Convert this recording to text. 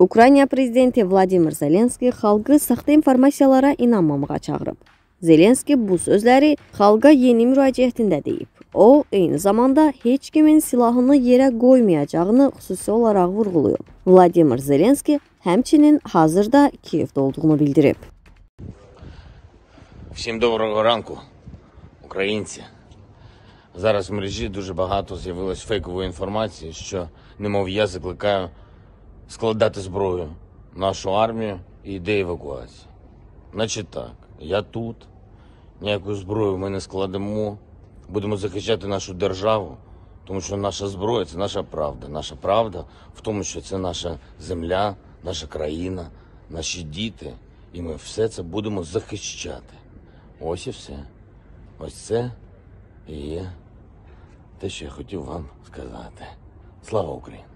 Ukrayna prezidenti Vladimir Zelenski xalqı saxta informasiyalara inanmamağa çağırıb. Zelenski bu sözləri xalqa yeni müraciətində deyib. O, eyni zamanda heç kimin silahını yerə qoymayacağını xüsusi olaraq vurğulayıb. Vladimir Zelenski həmçinin hazırda Kiyevdə olduğunu bildirib. Всім доброго ранку, українці. Зараз в мережі дуже багато з'явилось фейкової інформації, що немов я закликаю складати зброю нашу армію і йде евакуація. Значить так, я тут, ніяку зброю ми не складемо, будемо захищати нашу державу, тому що наша зброя це наша правда. Наша правда в тому, що це наша земля, наша країна, наші діти. І ми все це будемо захищати. Ось і все. Ось це і є те, що я хотів вам сказати. Слава Україні!